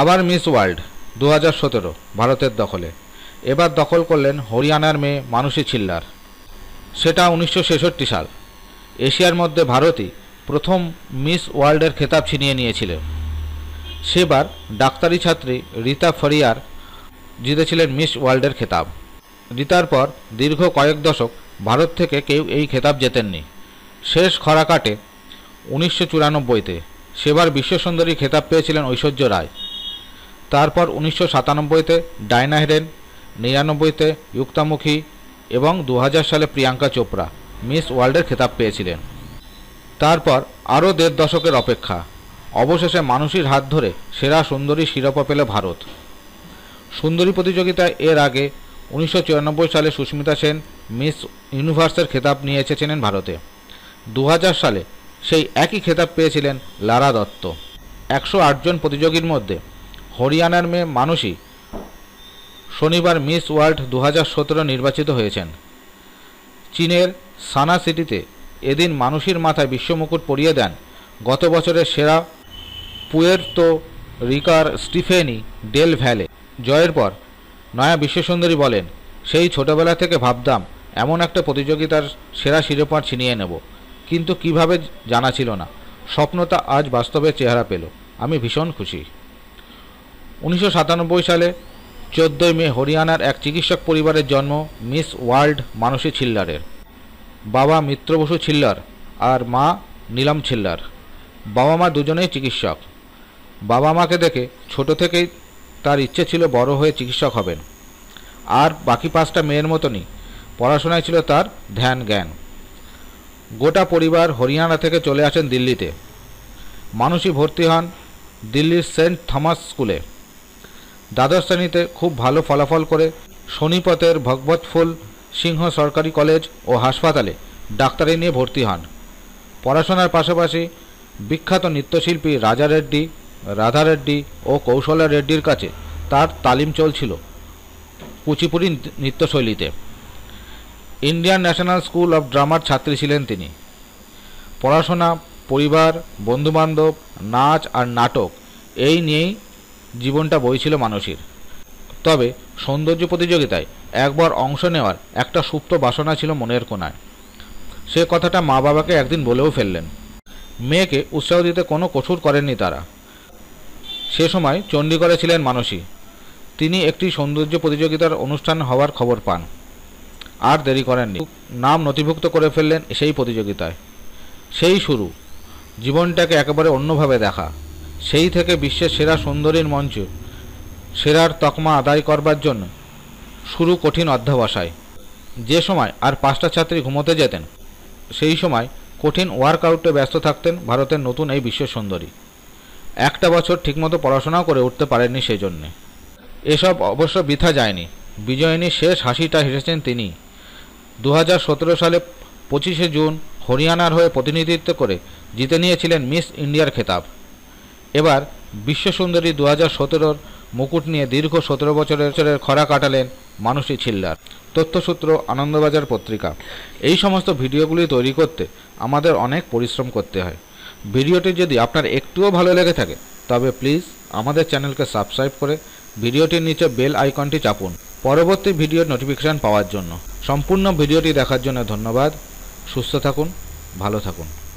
আবার miss world দু ভারতের দখলে এবার দখল করলেন হরিয়ানার মেয়ে মানুষী ছিল্লার সেটা উনিশশো সাল এশিয়ার মধ্যে ভারতই প্রথম মিস ওয়ার্ল্ডের খেতাব ছিনিয়ে নিয়েছিল সেবার ডাক্তারি ছাত্রী রীতা ফরিয়ার জিতেছিলেন মিস ওয়ার্ল্ডের খেতাব রীতার পর দীর্ঘ কয়েক দশক ভারত থেকে কেউ এই খেতাব জেতেননি শেষ খরা কাটে উনিশশো চুরানব্বইতে সেবার বিশ্বসুন্দরী খেতাব পেয়েছিলেন ঐশ্বর্য রায় তারপর উনিশশো সাতানব্বইতে ডায়না হেরেন নিরানব্বইতে ইউক্তামুখী এবং দু সালে প্রিয়াঙ্কা চোপড়া মিস ওয়ার্ল্ডের খেতাব পেয়েছিলেন তারপর আরও দেড় দশকের অপেক্ষা অবশেষে মানুষের হাত ধরে সেরা সুন্দরী শিরোপা পেলে ভারত সুন্দরী প্রতিযোগিতায় এর আগে উনিশশো সালে সুস্মিতা সেন মিস ইউনিভার্সের খেতাব নিয়ে এসেছিলেন ভারতে দু সালে সেই একই খেতাব পেয়েছিলেন লারা দত্ত একশো জন প্রতিযোগীর মধ্যে হরিয়ানার মেয়ে মানুষই শনিবার মিস ওয়ার্ল্ড দু হাজার নির্বাচিত হয়েছেন চীনের সানা সিটিতে এদিন মানুষের মাথায় বিশ্বমুকুট পরিয়ে দেন গত বছরের সেরা পুয়ের্তো রিকার স্টিফেনি ডেল ভ্যালে জয়ের পর নয়া বিশ্বসুন্দরী বলেন সেই ছোটবেলা থেকে ভাবতাম এমন একটা প্রতিযোগিতার সেরা শিরোপা ছিনিয়ে নেব কিন্তু কিভাবে জানা ছিল না স্বপ্নটা আজ বাস্তবে চেহারা পেল আমি ভীষণ খুশি উনিশশো সালে চোদ্দই মে হরিয়ানার এক চিকিৎসক পরিবারের জন্ম মিস ওয়ার্ল্ড মানসী ছিল্লারের বাবা মিত্রবসু ছিল্লার আর মা নীলম ছিল্লার বাবা মা দুজনেই চিকিৎসক বাবা মাকে দেখে ছোট থেকেই তার ইচ্ছে ছিল বড় হয়ে চিকিৎসক হবেন আর বাকি পাঁচটা মেয়ের মতনই পড়াশোনায় ছিল তার ধ্যান জ্ঞান গোটা পরিবার হরিয়ানা থেকে চলে আসেন দিল্লিতে মানুষই ভর্তি হন দিল্লির সেন্ট থমাস স্কুলে দ্বাদশ শ্রেণীতে খুব ভালো ফলাফল করে ভগবত ভগবতফুল সিংহ সরকারি কলেজ ও হাসপাতালে ডাক্তারি নিয়ে ভর্তি হন পড়াশোনার পাশাপাশি বিখ্যাত নৃত্যশিল্পী রাজা রেড্ডি রাধা রেড্ডি ও কৌশলা রেড্ডির কাছে তার তালিম চলছিল কুচিপুরি নৃত্যশৈলীতে ইন্ডিয়ান ন্যাশনাল স্কুল অব ড্রামার ছাত্রী ছিলেন তিনি পড়াশোনা পরিবার বন্ধুবান্ধব নাচ আর নাটক এই নিয়েই জীবনটা বইছিল মানসীর তবে সৌন্দর্য প্রতিযোগিতায় একবার অংশ নেওয়ার একটা সুপ্ত বাসনা ছিল মনের কোনায় সে কথাটা মা বাবাকে একদিন বলেও ফেললেন মেয়েকে উৎসাহ দিতে কোনো কঠোর করেননি তারা সে সময় চণ্ডীগড়ে ছিলেন মানসী তিনি একটি সৌন্দর্য প্রতিযোগিতার অনুষ্ঠান হওয়ার খবর পান আর দেরি করেননি নাম নথিভুক্ত করে ফেললেন সেই প্রতিযোগিতায় সেই শুরু জীবনটাকে একেবারে অন্যভাবে দেখা সেই থেকে বিশ্বের সেরা সুন্দরীর মঞ্চ সেরার তকমা আদায় করবার জন্য শুরু কঠিন অধ্যবসায় যে সময় আর পাঁচটা ছাত্রী ঘুমোতে যেতেন সেই সময় কঠিন ওয়ার্কআউটে ব্যস্ত থাকতেন ভারতের নতুন এই বিশ্ব সুন্দরী একটা বছর ঠিকমতো পড়াশোনাও করে উঠতে পারেননি সেই জন্যে এসব অবশ্য বৃথা যায়নি বিজয়িনীর শেষ হাসিটা হেসেছেন তিনি দু সালে পঁচিশে জুন হরিয়ানার হয়ে প্রতিনিধিত্ব করে জিতে নিয়েছিলেন মিস ইন্ডিয়ার খেতাব এবার বিশ্বসুন্দরী দু হাজার সতেরোর মুকুট নিয়ে দীর্ঘ সতেরো বছরের খরা কাটালেন মানুষী ছিল্লার তথ্যসূত্র আনন্দবাজার পত্রিকা এই সমস্ত ভিডিওগুলি তৈরি করতে আমাদের অনেক পরিশ্রম করতে হয় ভিডিওটি যদি আপনার একটুও ভালো লেগে থাকে তবে প্লিজ আমাদের চ্যানেলকে সাবস্ক্রাইব করে ভিডিওটির নিচে বেল আইকনটি চাপুন পরবর্তী ভিডিওর নোটিফিকেশান পাওয়ার জন্য সম্পূর্ণ ভিডিওটি দেখার জন্য ধন্যবাদ সুস্থ থাকুন ভালো থাকুন